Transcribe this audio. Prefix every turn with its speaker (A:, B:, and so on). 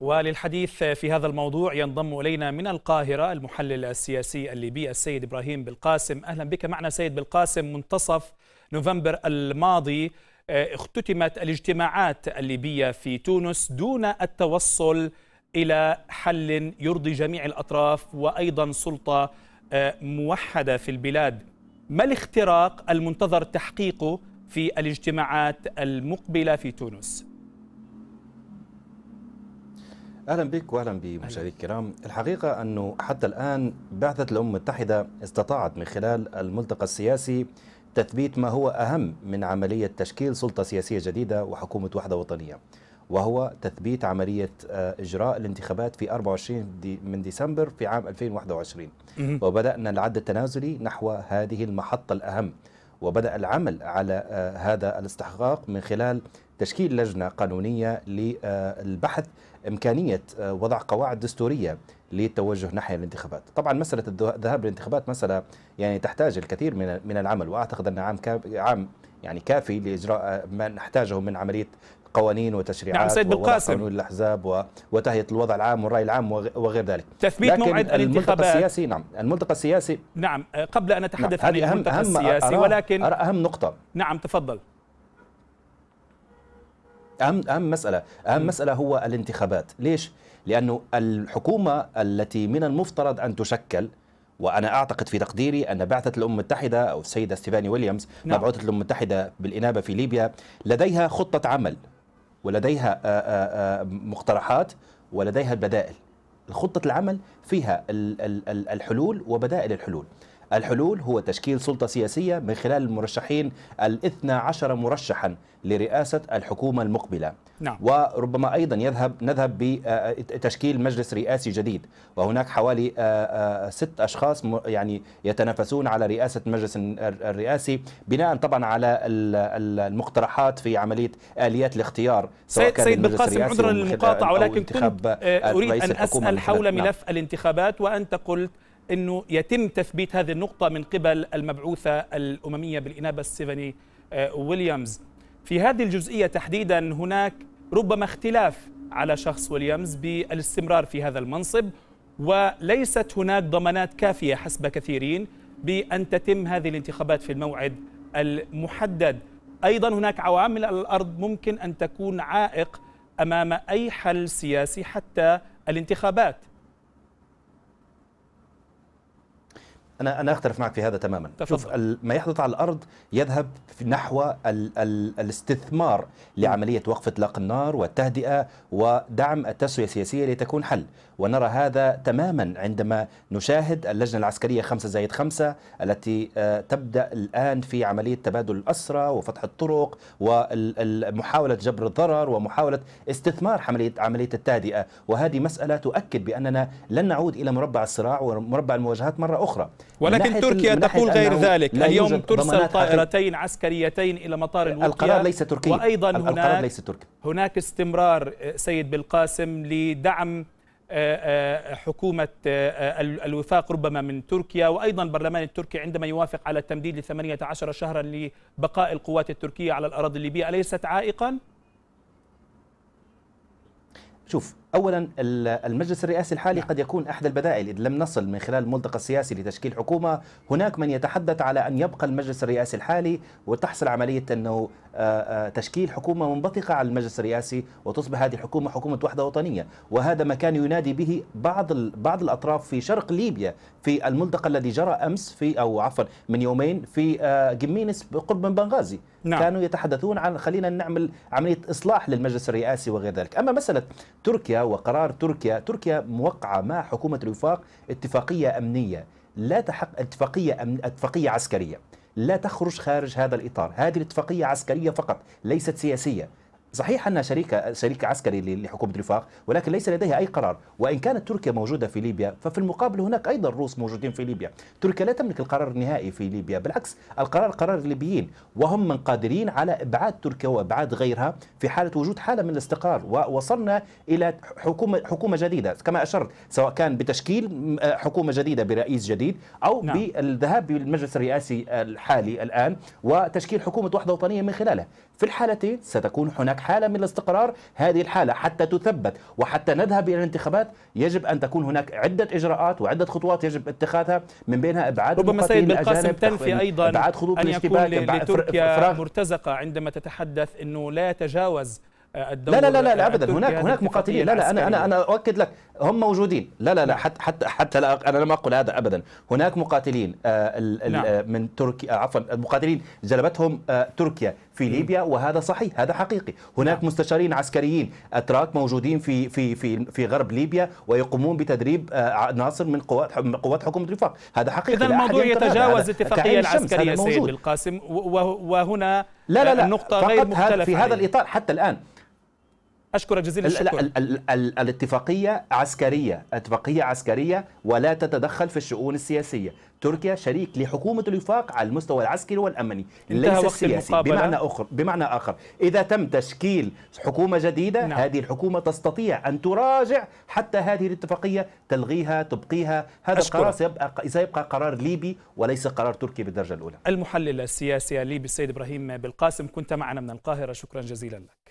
A: وللحديث في هذا الموضوع ينضم إلينا من القاهرة المحلل السياسي الليبي السيد إبراهيم بالقاسم أهلا بك معنا سيد بالقاسم منتصف نوفمبر الماضي آه، اختتمت الاجتماعات الليبية في تونس دون التوصل إلى حل يرضي جميع الأطراف وأيضا سلطة آه، موحدة في البلاد ما الاختراق المنتظر تحقيقه في الاجتماعات المقبلة في تونس؟
B: اهلا بك واهلا بمشاهدينا الكرام، الحقيقه انه حتى الان بعثه الامم المتحده استطاعت من خلال الملتقى السياسي تثبيت ما هو اهم من عمليه تشكيل سلطه سياسيه جديده وحكومه وحده وطنيه. وهو تثبيت عملية آه، إجراء الانتخابات في 24 دي من ديسمبر في عام 2021 وبدأنا العد التنازلي نحو هذه المحطة الأهم وبدأ العمل على آه، هذا الاستحقاق من خلال تشكيل لجنة قانونية للبحث إمكانية آه، وضع قواعد دستورية للتوجه نحو الانتخابات طبعا مسألة الذهاب للانتخابات مسألة يعني تحتاج الكثير من من العمل وأعتقد أن عام عام يعني كافي لإجراء آه، ما نحتاجه من عملية قوانين وتشريعات نعم سيد بالقاسم قانون الاحزاب وتهيئه الوضع العام والراي العام وغير ذلك تثبيت موعد الانتخابات الملتقى السياسي نعم الملتقى السياسي نعم
A: قبل ان نتحدث نعم. عن الملتقى أهم السياسي أرى ولكن
B: أرى اهم نقطه
A: نعم تفضل
B: اهم اهم مساله اهم مساله هو الانتخابات ليش لانه الحكومه التي من المفترض ان تشكل وانا اعتقد في تقديري ان بعثه الامم المتحده او السيده ستيفاني ويليامز نعم. مبعوثه الامم المتحده بالانابه في ليبيا لديها خطه عمل ولديها مقترحات ولديها بدائل خطه العمل فيها الحلول وبدائل الحلول الحلول هو تشكيل سلطة سياسية من خلال المرشحين الاثنى عشر مرشحا لرئاسة الحكومة المقبلة نعم. وربما أيضا يذهب نذهب بتشكيل آه، مجلس رئاسي جديد وهناك حوالي آه، آه، ست أشخاص يعني يتنافسون على رئاسة المجلس الرئاسي بناء طبعا على المقترحات في عملية آليات الاختيار سواء سيد, كان سيد بالقاسم عذرا للمقاطعة ولكن كنت أريد أن أسأل حول نعم. ملف
A: الانتخابات وأنت قلت انه يتم تثبيت هذه النقطه من قبل المبعوثه الامميه بالانابه ستيفاني آه، ويليامز في هذه الجزئيه تحديدا هناك ربما اختلاف على شخص ويليامز بالاستمرار في هذا المنصب وليست هناك ضمانات كافيه حسب كثيرين بان تتم هذه الانتخابات في الموعد المحدد ايضا هناك عوامل على الارض ممكن ان تكون عائق امام اي حل سياسي حتى الانتخابات
B: انا انا اختلف معك في هذا تماما تفضل. شوف ما يحدث على الارض يذهب نحو ال ال الاستثمار لعمليه وقف اطلاق النار والتهدئه ودعم التسويه السياسيه لتكون حل ونرى هذا تماما عندما نشاهد اللجنه العسكريه 5 زائد 5 التي آه، تبدا الان في عمليه تبادل الاسرى وفتح الطرق ومحاوله جبر الضرر ومحاوله استثمار عمليه عمليه التهدئه وهذه مساله تؤكد باننا لن نعود الى مربع الصراع ومربع المواجهات مره اخرى ولكن تركيا تقول غير ذلك اليوم ترسل طائرتين
A: عسكريتين الى مطار الوقية القرار ليس تركي وايضا هناك ليس تركي هناك استمرار آه، سيد بالقاسم لدعم آه، آه، حكومة الوفاق ربما من تركيا وأيضا البرلمان التركي عندما يوافق على التمديد لثمانية عشر شهرا لبقاء القوات التركية على الأراضي الليبية أليست عائقا؟
B: شوف اولا المجلس الرئاسي الحالي قد يكون احد البدائل اذ لم نصل من خلال الملتقى السياسي لتشكيل حكومه هناك من يتحدث على ان يبقى المجلس الرئاسي الحالي وتحصل عمليه انه آه، آه، تشكيل حكومه منبثقه على المجلس الرئاسي وتصبح هذه الحكومه حكومه وحده وطنيه وهذا ما كان ينادي به بعض بعض الاطراف في شرق ليبيا في الملتقى الذي جرى امس في او عفوا من يومين في آه، جمينس قرب من بنغازي نعم. كانوا يتحدثون عن خلينا نعمل عمليه اصلاح للمجلس الرئاسي وغير ذلك اما مساله تركيا وقرار تركيا تركيا موقعة مع حكومة الوفاق اتفاقية أمنية لا تحق اتفاقية أمن... اتفاقية عسكرية لا تخرج خارج هذا الإطار هذه الاتفاقية عسكرية فقط ليست سياسية صحيح أنها شريكة شريك عسكري لحكومة رفاق ولكن ليس لديها أي قرار وإن كانت تركيا موجودة في ليبيا ففي المقابل هناك أيضا الروس موجودين في ليبيا تركيا لا تملك القرار النهائي في ليبيا بالعكس القرار قرار الليبيين وهم من قادرين على إبعاد تركيا وإبعاد غيرها في حالة وجود حالة من الاستقرار ووصلنا إلى حكومة حكومة جديدة كما أشرت سواء كان بتشكيل آه، حكومة جديدة برئيس جديد أو نعم. بالذهاب بالمجلس الرئاسي الحالي الآن وتشكيل حكومة وحدة وطنية من خلاله في الحالتين ستكون هناك حالة من الاستقرار هذه الحالة حتى تثبت وحتى نذهب إلى الانتخابات يجب أن تكون هناك عدة إجراءات وعدة خطوات يجب اتخاذها من بينها إبعاد ربما سيد بالقاسم تنفي أيضا إبعاد خطوط أن يكون لتركيا
A: مرتزقة عندما تتحدث أنه لا يتجاوز الدور لا لا لا, لا ابدا هناك هناك مقاتلين لا لا انا انا انا
B: اؤكد لك هم موجودين لا لا لا نعم. حتى حتى حتى لا انا لم اقل هذا ابدا هناك مقاتلين آه، نعم. آه، من تركيا آه، عفوا المقاتلين جلبتهم تركيا في ليبيا وهذا صحيح هذا حقيقي هناك نعم. مستشارين عسكريين اتراك موجودين في في في في غرب ليبيا ويقومون بتدريب ناصر من قوات من قوات حكومه الرفاق هذا حقيقي اذا الموضوع يتجاوز الاتفاقيه العسكريه سيد
A: القاسم وهنا لا لا لا النقطه غير مختلفه في هذا الاطار
B: حتى الان أشكرك جزيلا الشكر ال ال ال الاتفاقية عسكرية اتفاقية عسكرية ولا تتدخل في الشؤون السياسية تركيا شريك لحكومة الوفاق على المستوى العسكري والأمني ليس السياسي بمعنى آخر بمعنى آخر إذا تم تشكيل حكومة جديدة نعم. هذه الحكومة تستطيع أن تراجع حتى هذه الاتفاقية تلغيها تبقيها هذا القرار سيبقى, سيبقى قرار ليبي وليس قرار تركي بالدرجة الأولى
A: المحلل السياسي الليبي السيد إبراهيم بالقاسم كنت معنا من القاهرة شكرا جزيلا لك